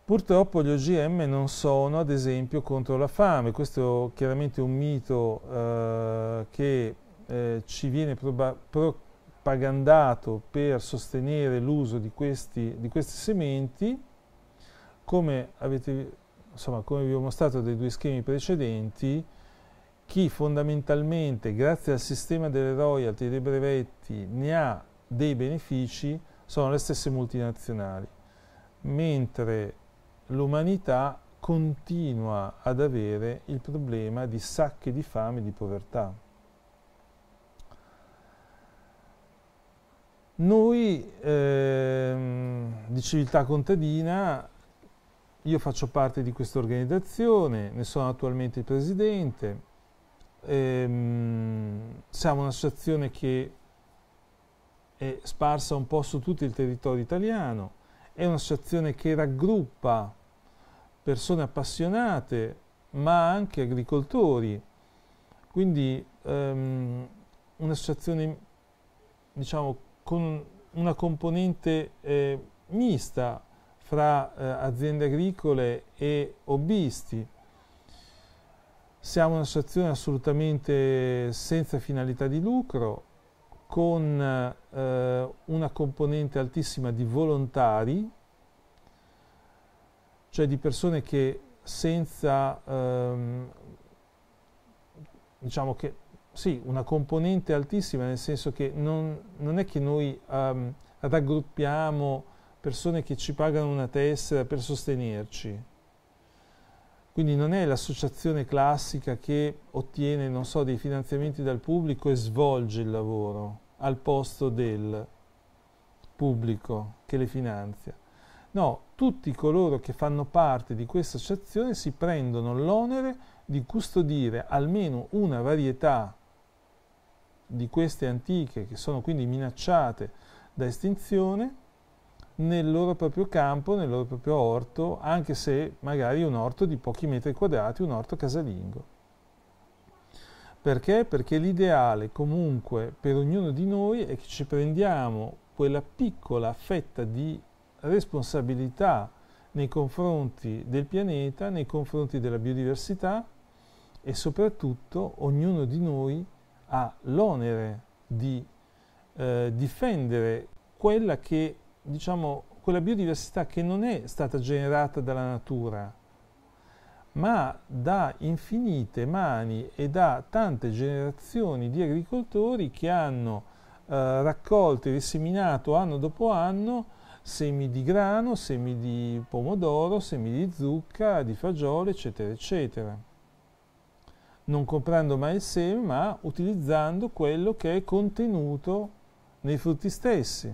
Purtroppo gli OGM non sono ad esempio contro la fame, questo è chiaramente un mito eh, che eh, ci viene propagandato per sostenere l'uso di questi, di questi sementi, come, avete, insomma, come vi ho mostrato dai due schemi precedenti, chi fondamentalmente grazie al sistema delle royalty e dei brevetti ne ha dei benefici sono le stesse multinazionali, mentre l'umanità continua ad avere il problema di sacche di fame e di povertà. Noi ehm, di Civiltà Contadina, io faccio parte di questa organizzazione, ne sono attualmente il presidente, ehm, siamo un'associazione che è sparsa un po' su tutto il territorio italiano, è un'associazione che raggruppa persone appassionate, ma anche agricoltori. Quindi ehm, un'associazione diciamo, con una componente eh, mista fra eh, aziende agricole e hobbisti. Siamo un'associazione assolutamente senza finalità di lucro, con eh, una componente altissima di volontari cioè di persone che senza ehm, diciamo che sì, una componente altissima, nel senso che non, non è che noi ehm, raggruppiamo persone che ci pagano una tessera per sostenerci. Quindi non è l'associazione classica che ottiene, non so, dei finanziamenti dal pubblico e svolge il lavoro al posto del pubblico che le finanzia. No, tutti coloro che fanno parte di questa associazione si prendono l'onere di custodire almeno una varietà di queste antiche, che sono quindi minacciate da estinzione, nel loro proprio campo, nel loro proprio orto, anche se magari un orto di pochi metri quadrati, un orto casalingo. Perché? Perché l'ideale comunque per ognuno di noi è che ci prendiamo quella piccola fetta di responsabilità nei confronti del pianeta, nei confronti della biodiversità e soprattutto ognuno di noi ha l'onere di eh, difendere quella che, diciamo, quella biodiversità che non è stata generata dalla natura, ma da infinite mani e da tante generazioni di agricoltori che hanno eh, raccolto e disseminato anno dopo anno semi di grano, semi di pomodoro, semi di zucca, di fagioli, eccetera, eccetera. Non comprando mai il seme, ma utilizzando quello che è contenuto nei frutti stessi.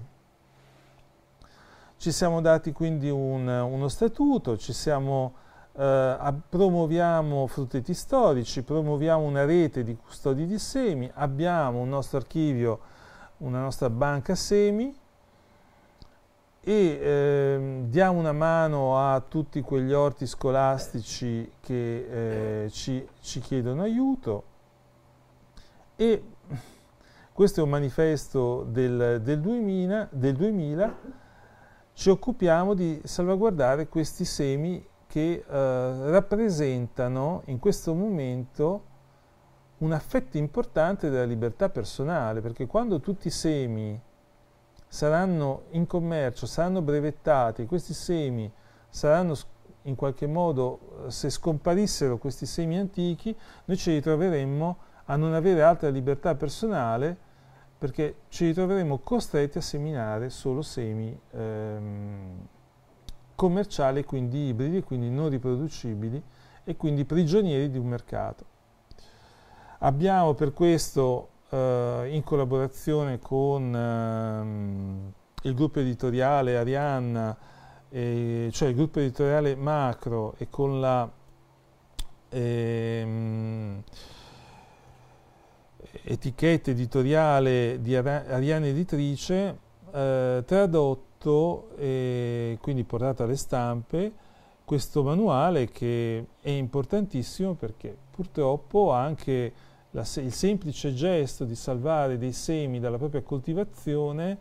Ci siamo dati quindi un, uno statuto, ci siamo Uh, promuoviamo frutteti storici, promuoviamo una rete di custodi di semi, abbiamo un nostro archivio, una nostra banca semi e eh, diamo una mano a tutti quegli orti scolastici che eh, ci, ci, chiedono aiuto e questo è un manifesto del, del, 2000, del 2000 ci occupiamo di salvaguardare questi semi che eh, rappresentano in questo momento un affetto importante della libertà personale perché quando tutti i semi saranno in commercio, saranno brevettati, questi semi saranno in qualche modo, eh, se scomparissero questi semi antichi, noi ci ritroveremmo a non avere altra libertà personale perché ci ritroveremmo costretti a seminare solo semi ehm, commerciali, quindi ibridi, quindi non riproducibili e quindi prigionieri di un mercato. Abbiamo per questo eh, in collaborazione con ehm, il gruppo editoriale Arianna, eh, cioè il gruppo editoriale Macro e con la... Ehm, etichetta editoriale di Arianna Editrice, eh, tradotto e quindi portato alle stampe questo manuale che è importantissimo perché purtroppo anche la, il semplice gesto di salvare dei semi dalla propria coltivazione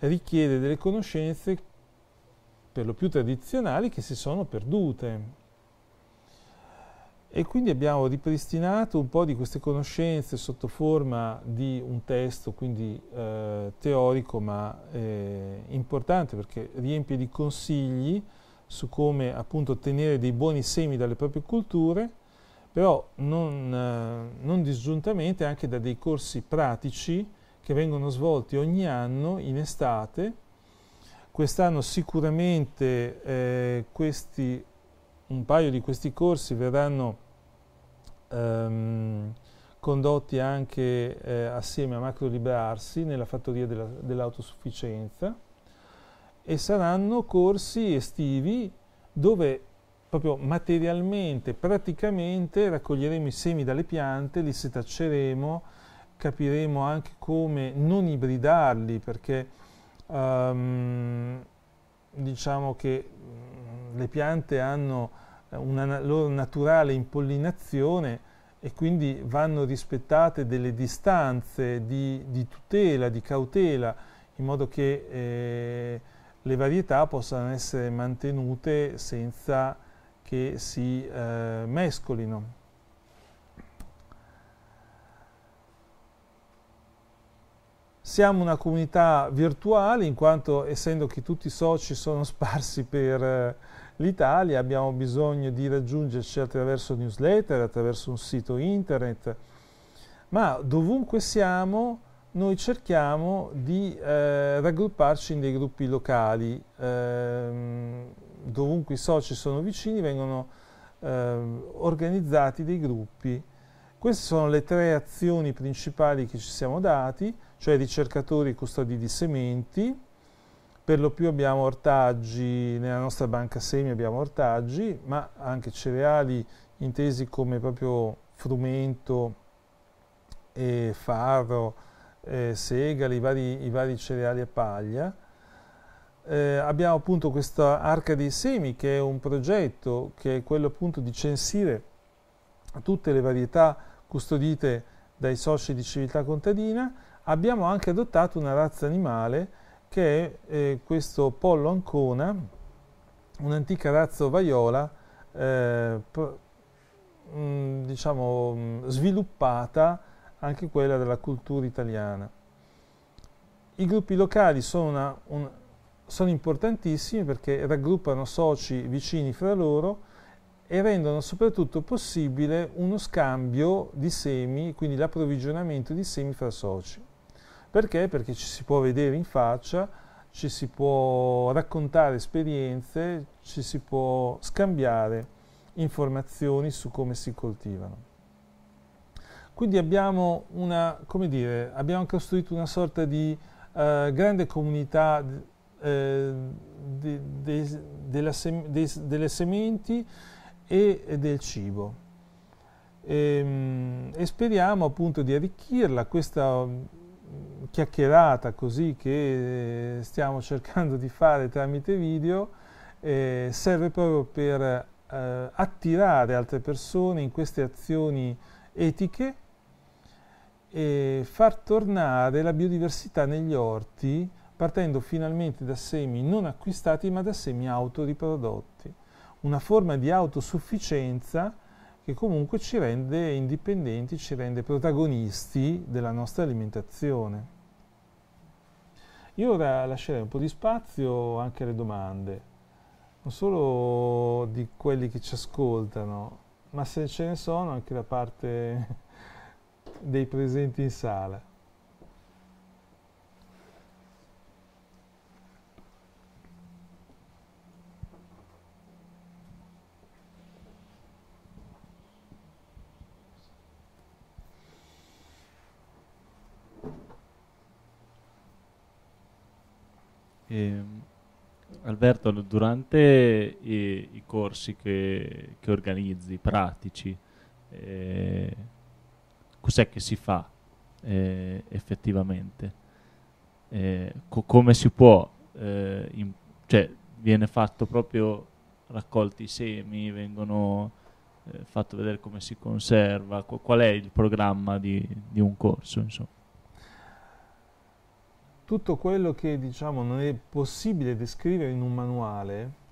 richiede delle conoscenze per lo più tradizionali che si sono perdute. E quindi abbiamo ripristinato un po' di queste conoscenze sotto forma di un testo, quindi eh, teorico ma eh, importante perché riempie di consigli su come appunto ottenere dei buoni semi dalle proprie culture però non, eh, non disgiuntamente anche da dei corsi pratici che vengono svolti ogni anno in estate. Quest'anno sicuramente eh, questi, un paio di questi corsi verranno ehm, condotti anche eh, assieme a Macro Librarsi nella fattoria della, dell'autosufficienza e saranno corsi estivi dove proprio materialmente, praticamente raccoglieremo i semi dalle piante, li setacceremo, capiremo anche come non ibridarli perché um, diciamo che mm, le piante hanno eh, una loro naturale impollinazione e quindi vanno rispettate delle distanze di, di tutela, di cautela, in modo che eh, le varietà possano essere mantenute senza che si eh, mescolino. Siamo una comunità virtuale in quanto essendo che tutti i soci sono sparsi per eh, l'Italia abbiamo bisogno di raggiungerci attraverso newsletter, attraverso un sito internet, ma dovunque siamo noi cerchiamo di eh, raggrupparci in dei gruppi locali. Ehm, dovunque i soci sono vicini vengono eh, organizzati dei gruppi. Queste sono le tre azioni principali che ci siamo dati, cioè ricercatori e custodi di sementi, per lo più abbiamo ortaggi, nella nostra banca semi abbiamo ortaggi, ma anche cereali intesi come proprio frumento e farro, eh, segali, i vari, i vari cereali a paglia eh, abbiamo appunto questa Arca dei Semi che è un progetto che è quello appunto di censire tutte le varietà custodite dai soci di civiltà contadina. Abbiamo anche adottato una razza animale che è eh, questo pollo ancona, un'antica razza ovaiola eh, mm, diciamo mm, sviluppata anche quella della cultura italiana. I gruppi locali sono una, un, sono importantissimi perché raggruppano soci vicini fra loro e rendono soprattutto possibile uno scambio di semi, quindi l'approvvigionamento di semi fra soci. Perché? Perché ci si può vedere in faccia, ci si può raccontare esperienze, ci si può scambiare informazioni su come si coltivano. Quindi abbiamo, una, dire, abbiamo costruito una sorta di eh, grande comunità eh, de, de, de sem, delle sementi e, del cibo. E, ehm, e, speriamo appunto di arricchirla questa mm, chiacchierata così che eh, stiamo cercando di fare tramite video eh, serve proprio per eh, attirare altre persone in queste azioni etiche e far tornare la biodiversità negli orti partendo finalmente da semi non acquistati ma da semi autoriprodotti, una forma di autosufficienza che comunque ci rende indipendenti, ci rende protagonisti della nostra alimentazione. Io ora lascerei un po' di spazio anche alle domande, non solo di quelli che ci ascoltano, ma se ce ne sono anche da parte dei presenti in sala. Eh, Alberto, durante i, i corsi che, che, organizzi, pratici, eh, cos'è che si fa eh, effettivamente? Eh, co come si può, eh, in, cioè viene fatto proprio raccolti i semi, vengono eh, fatto vedere come si conserva, qual è il programma di, di un corso? Insomma? tutto quello che diciamo non è possibile descrivere in un manuale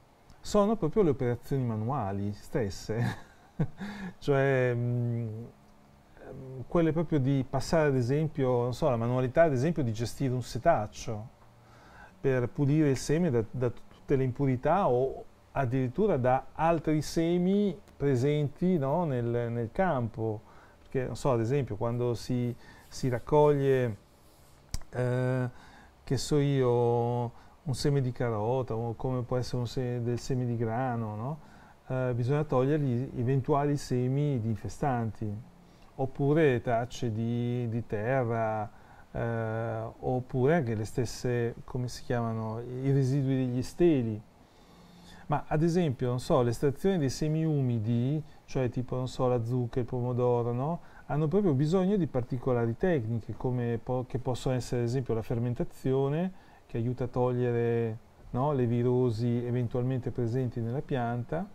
sono proprio le operazioni manuali stesse, cioè mh, mm, quelle proprio di passare ad esempio, non so, la manualità ad esempio di gestire un setaccio per pulire il seme da, da tutte le impurità o addirittura da altri semi presenti no, nel, nel, campo, perché non so, ad esempio quando si, si raccoglie eh, che so io, un seme di carota o come può essere seme, del seme di grano, no? eh, bisogna togliere gli eventuali semi di infestanti, oppure tracce di, di terra, eh, oppure anche le stesse, come si chiamano, i residui degli steli. Ma ad esempio, non so, l'estrazione dei semi umidi, cioè tipo, non so, la zucca, il pomodoro, no? hanno proprio bisogno di particolari tecniche, come po che possono essere ad esempio la fermentazione, che aiuta a togliere no, le virosi eventualmente presenti nella pianta,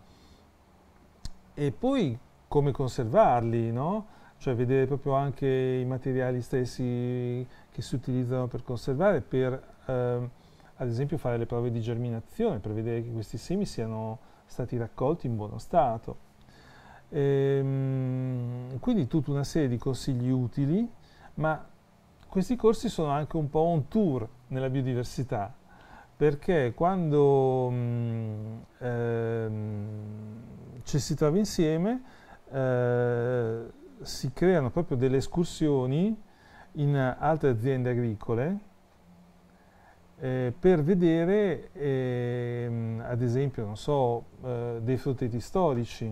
e poi come conservarli, no? cioè vedere proprio anche i materiali stessi che si utilizzano per conservare, per ehm, ad esempio fare le prove di germinazione, per vedere che questi semi siano stati raccolti in buono stato. Ehm, quindi tutta una serie di consigli utili, ma questi corsi sono anche un po' un tour nella biodiversità, perché quando mm, ehm, ci si trova insieme eh, si creano proprio delle escursioni in altre aziende agricole eh, per vedere eh, ad esempio so, eh, dei frutteti storici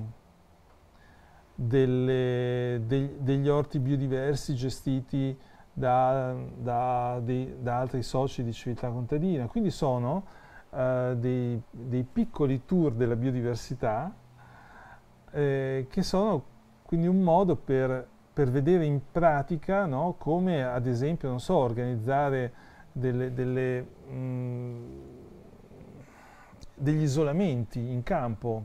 delle, de, degli orti biodiversi gestiti da, da, de, da, altri soci di Civiltà Contadina. Quindi sono eh, dei, dei, piccoli tour della biodiversità eh, che sono quindi un modo per, per vedere in pratica no, come ad esempio so, organizzare delle, delle, mh, mm, degli isolamenti in campo.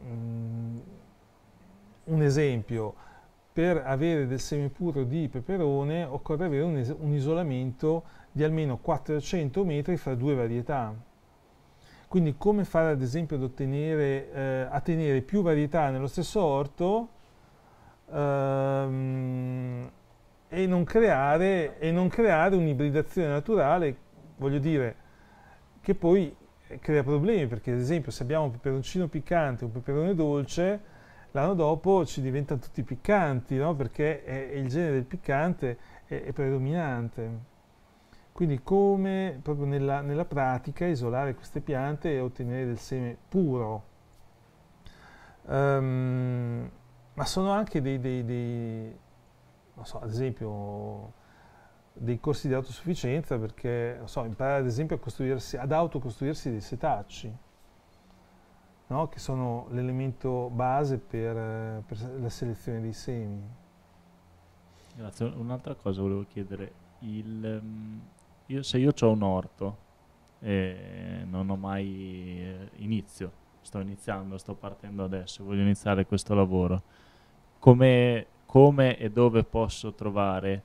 Mh, mm un esempio, per avere del seme puro di peperone occorre avere un, un isolamento di almeno 400 metri fra due varietà. Quindi come fare ad esempio ad ottenere, eh, a tenere più varietà nello stesso orto ehm, e, non creare, e non creare un'ibridazione naturale, voglio dire, che poi crea problemi, perché ad esempio se abbiamo un peperoncino piccante o un peperone dolce, l'anno dopo ci diventano tutti piccanti, no? perché è, è il genere del piccante è, è predominante. Quindi come proprio nella, nella, pratica isolare queste piante e ottenere del seme puro. Um, ma sono anche dei, dei, dei so, ad esempio, dei corsi di autosufficienza perché, so, imparare ad esempio ad autocostruirsi dei setacci no? che sono l'elemento base per, eh, per, la selezione dei semi. Grazie, un'altra cosa volevo chiedere, Il, ehm, io, se io ho un orto e non ho mai eh, inizio, sto iniziando, sto partendo adesso, voglio iniziare questo lavoro, come, come e dove posso trovare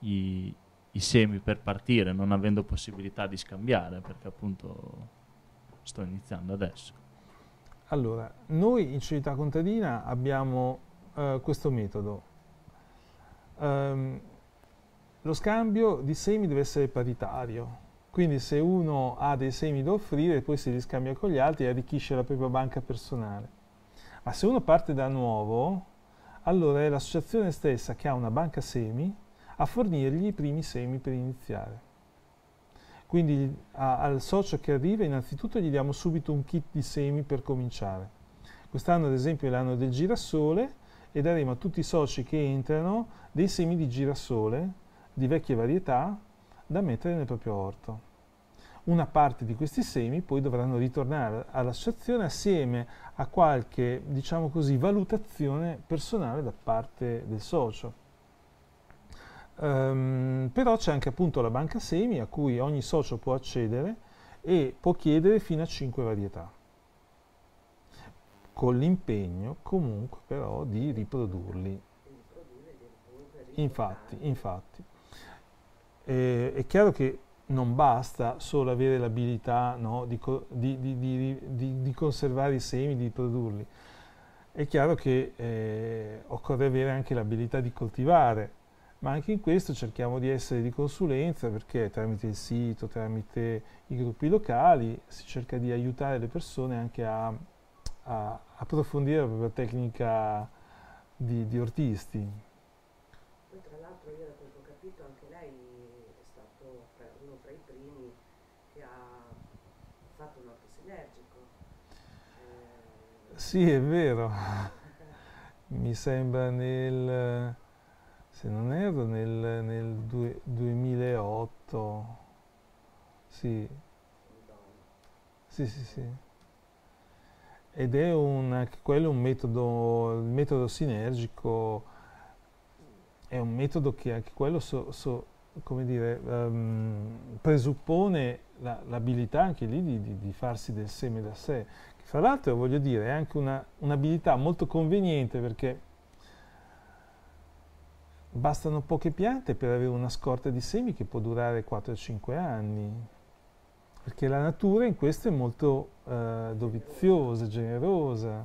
i, i semi per partire, non avendo possibilità di scambiare, perché appunto sto iniziando adesso. Allora, noi in Città Contadina abbiamo eh, questo metodo. Um, lo scambio di semi deve essere paritario, quindi se uno ha dei semi da offrire poi si riscambia con gli altri e arricchisce la propria banca personale. Ma se uno parte da nuovo, allora è l'associazione stessa che ha una banca semi a fornirgli i primi semi per iniziare. Quindi a, al socio che arriva innanzitutto gli diamo subito un kit di semi per cominciare. Quest'anno ad esempio è l'anno del girasole e daremo a tutti i soci che entrano dei semi di girasole di vecchie varietà da mettere nel proprio orto. Una parte di questi semi poi dovranno ritornare all'associazione assieme a qualche, diciamo così, valutazione personale da parte del socio Um, però c'è anche appunto la banca semi a cui ogni socio può accedere e può chiedere fino a 5 varietà, con l'impegno comunque però di riprodurli. Infatti, infatti. Eh, è chiaro che non basta solo avere l'abilità no, di, co di, di, di, conservare i semi, di riprodurli. È chiaro che eh, occorre avere anche l'abilità di coltivare ma anche in questo cerchiamo di essere di consulenza perché tramite il sito, tramite i gruppi locali si cerca di aiutare le persone anche a, a approfondire la propria tecnica di, di ortisti. tra l'altro io da quel che ho capito anche lei è stato uno fra i primi che ha fatto un orto sinergico. Eh... Sì, è vero. Mi sembra nel se non erro nel, nel due, 2008 sì. sì sì sì ed è un, quello un metodo il metodo sinergico è un metodo che anche quello so, so, come dire, um, presuppone la, l'abilità anche lì di, di, di, farsi del seme da sé, che fra l'altro voglio dire è anche una, un'abilità molto conveniente perché Bastano poche piante per avere una scorta di semi che può durare 4-5 anni, perché la natura in questo è molto eh, doviziosa, generosa.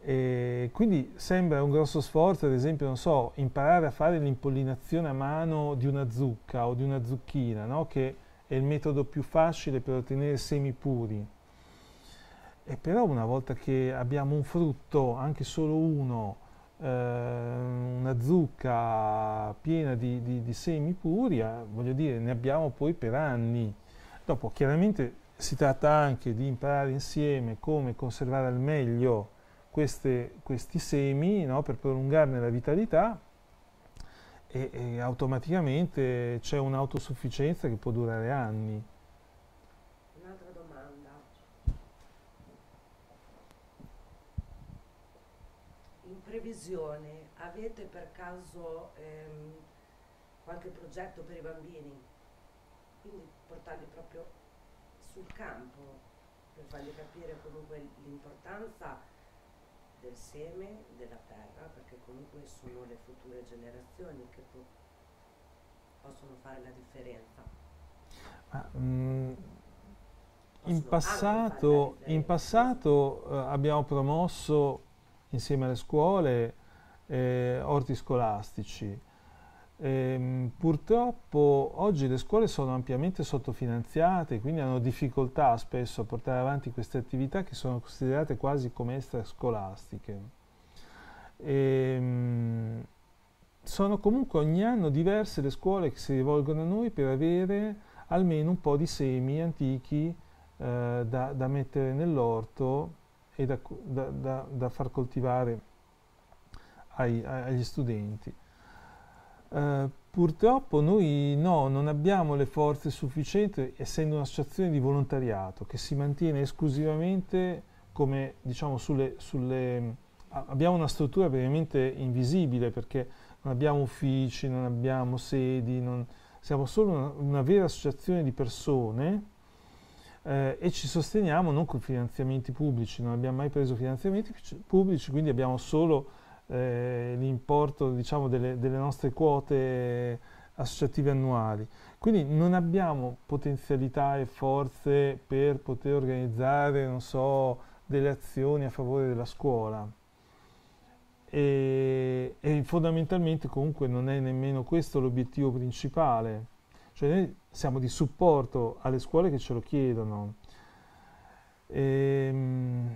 E quindi sembra un grosso sforzo, ad esempio, non so, imparare a fare l'impollinazione a mano di una zucca o di una zucchina, no? che è il metodo più facile per ottenere semi puri. E però una volta che abbiamo un frutto, anche solo uno, Ehm, una zucca piena di, di, di semi puri, eh, voglio dire, ne abbiamo poi per anni. Dopo, chiaramente si tratta anche di imparare insieme come conservare al meglio queste, questi semi no, per prolungarne la vitalità e, e automaticamente c'è un'autosufficienza che può durare anni. televisione avete per caso ehm, qualche progetto per i bambini? Quindi portarli proprio sul campo per fargli capire comunque l'importanza del seme, della terra, perché comunque sono le future generazioni che po possono fare la differenza. Ah, mm. In passato, in passato eh, abbiamo promosso insieme alle scuole, eh, orti scolastici. E, ehm, purtroppo oggi le scuole sono ampiamente sottofinanziate, quindi hanno difficoltà spesso a portare avanti queste attività che sono considerate quasi come extrascolastiche. E, ehm, sono comunque ogni anno diverse le scuole che si rivolgono a noi per avere almeno un po' di semi antichi eh, da, da mettere nell'orto e da, da, da, da far coltivare ai, agli studenti. Uh, purtroppo noi no, non abbiamo le forze sufficienti, essendo un'associazione di volontariato che si mantiene esclusivamente come diciamo sulle, sulle abbiamo una struttura praticamente invisibile perché non abbiamo uffici, non abbiamo sedi, non, siamo solo una, una, vera associazione di persone eh, e ci sosteniamo non con finanziamenti pubblici, non abbiamo mai preso finanziamenti pubblici, quindi abbiamo solo eh, l'importo diciamo, delle, delle, nostre quote associative annuali. Quindi non abbiamo potenzialità e forze per poter organizzare, so, delle azioni a favore della scuola. E, e fondamentalmente comunque non è nemmeno questo l'obiettivo principale cioè noi siamo di supporto alle scuole che ce lo chiedono. Ehm,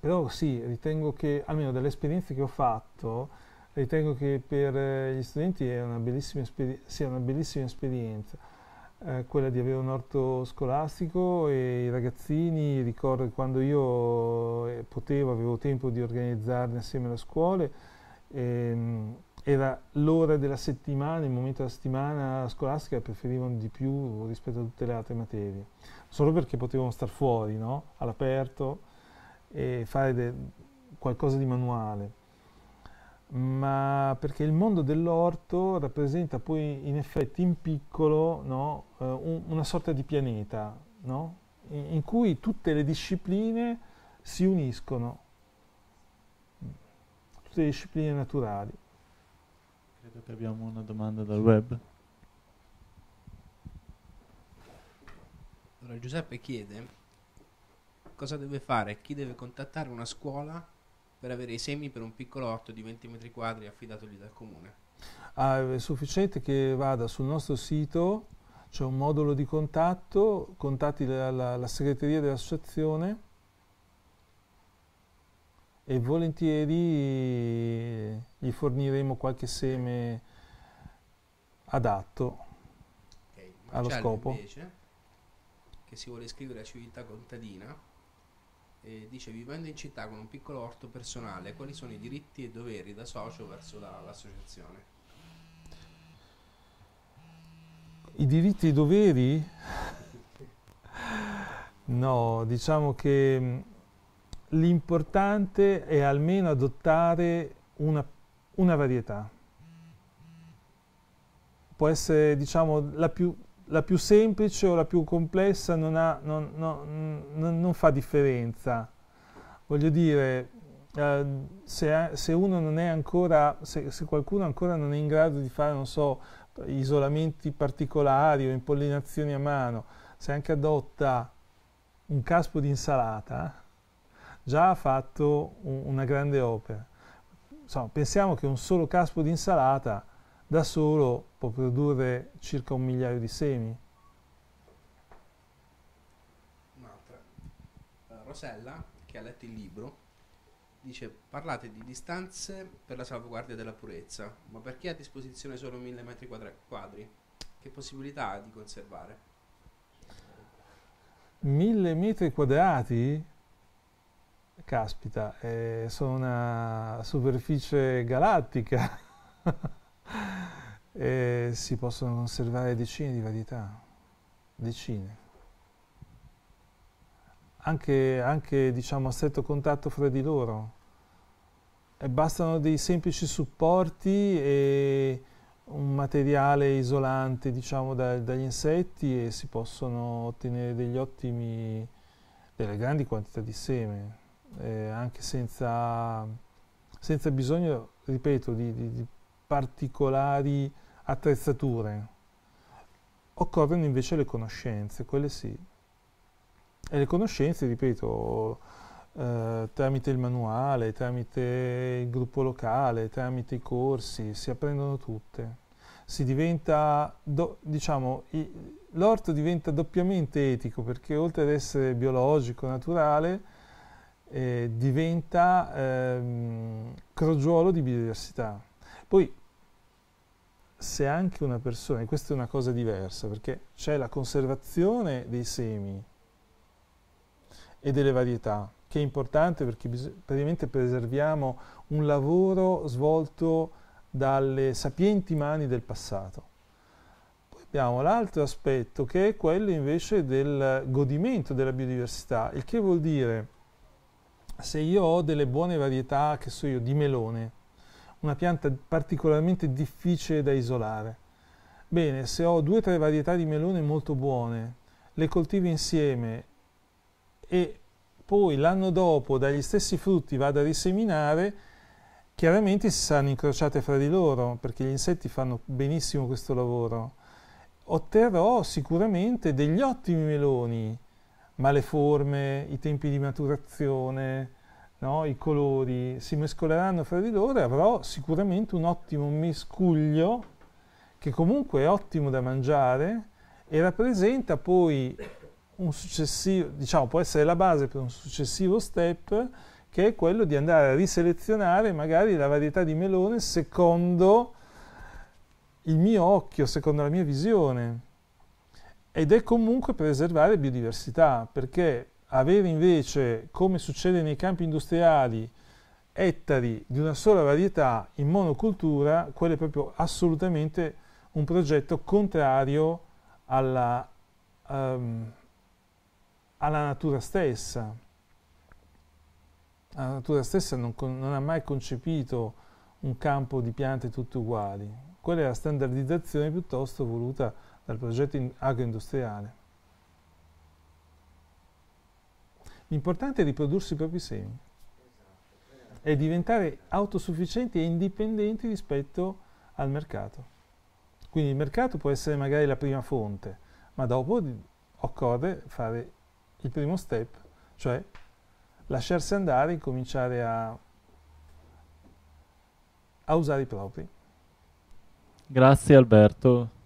però sì, ritengo che, almeno dalle esperienze che ho fatto, ritengo che per eh, gli studenti sia una bellissima, sia una bellissima esperienza. Eh, quella di avere un orto scolastico e i ragazzini, ricordo quando io eh, potevo, avevo tempo di organizzarli assieme alle scuole, ehm, era l'ora della settimana, il momento della settimana scolastica che preferivano di più rispetto a tutte le altre materie, solo perché potevano star fuori, no? all'aperto e fare qualcosa di manuale, ma perché il mondo dell'orto rappresenta poi in effetti in piccolo no? uh, un, una sorta di pianeta no? in, in cui tutte le discipline si uniscono, tutte le discipline naturali. Credo che abbiamo una domanda dal web. Allora, Giuseppe chiede cosa deve fare, chi deve contattare una scuola per avere i semi per un piccolo orto di 20 metri quadri affidatogli dal comune. Ah, è sufficiente che vada sul nostro sito, c'è un modulo di contatto, contatti la, la, la segreteria dell'associazione e volentieri gli forniremo qualche seme adatto okay, allo scopo. Invece, che si vuole iscrivere a civiltà contadina e dice vivendo in città con un piccolo orto personale, quali sono i diritti e doveri da socio verso l'associazione? I diritti e i doveri? no, diciamo che l'importante è almeno adottare una, una, varietà. Può essere, diciamo, la più, la più semplice o la più complessa, non, ha, non, non, non fa differenza. Voglio dire, eh, se, se, uno non è ancora, se, se qualcuno ancora non è in grado di fare, non so, isolamenti particolari o impollinazioni a mano, se anche adotta un caspo di insalata, già ha fatto un, una grande opera. Insomma, pensiamo che un solo caspo di insalata da solo può produrre circa un migliaio di semi. Un'altra. Uh, Rosella, che ha letto il libro, dice parlate di distanze per la salvaguardia della purezza, ma perché a disposizione solo 1000 metri quadri? Che possibilità ha di conservare? 1000 metri quadrati? Caspita, eh, sono una superficie galattica. e si possono conservare decine di varietà. Decine. Anche, anche diciamo, a stretto contatto fra di loro. E bastano dei semplici supporti e un materiale isolante diciamo, da, dagli insetti e si possono ottenere degli ottimi, delle grandi quantità di seme eh, anche senza, senza, bisogno, ripeto, di, di, di particolari attrezzature. Occorrono invece le conoscenze, quelle sì. E le conoscenze, ripeto, eh, tramite il manuale, tramite il gruppo locale, tramite i corsi, si apprendono tutte. Si diventa, do, diciamo, l'orto diventa doppiamente etico perché oltre ad essere biologico, naturale, eh, diventa ehm, crogiolo di biodiversità. Poi se anche una persona, e questa è una cosa diversa, perché c'è la conservazione dei semi e delle varietà, che è importante perché praticamente preserviamo un lavoro svolto dalle sapienti mani del passato. Poi abbiamo l'altro aspetto che è quello invece del godimento della biodiversità, il che vuol dire se io ho delle buone varietà, che so io, di melone, una pianta particolarmente difficile da isolare, bene, se ho due o tre varietà di melone molto buone, le coltivo insieme e poi l'anno dopo dagli stessi frutti vado a riseminare, chiaramente si saranno incrociate fra di loro, perché gli insetti fanno benissimo questo lavoro. Otterrò sicuramente degli ottimi meloni, ma le forme, i tempi di maturazione, no? i colori si mescoleranno fra di loro e avrò sicuramente un ottimo mescuglio che comunque è ottimo da mangiare e rappresenta poi un successivo, diciamo può essere la base per un successivo step che è quello di andare a riselezionare magari la varietà di melone secondo il mio occhio, secondo la mia visione ed è comunque preservare biodiversità, perché avere invece, come succede nei campi industriali, ettari di una sola varietà in monocultura, quello è proprio assolutamente un progetto contrario alla, um, alla natura stessa. La natura stessa non, non ha mai concepito un campo di piante tutte uguali. Quella è la standardizzazione piuttosto voluta dal progetto agroindustriale. L'importante è riprodursi i propri semi esatto, e diventare autosufficienti e indipendenti rispetto al mercato. Quindi il mercato può essere magari la prima fonte, ma dopo occorre fare il primo step, cioè lasciarsi andare e cominciare a, a usare i propri. Grazie Alberto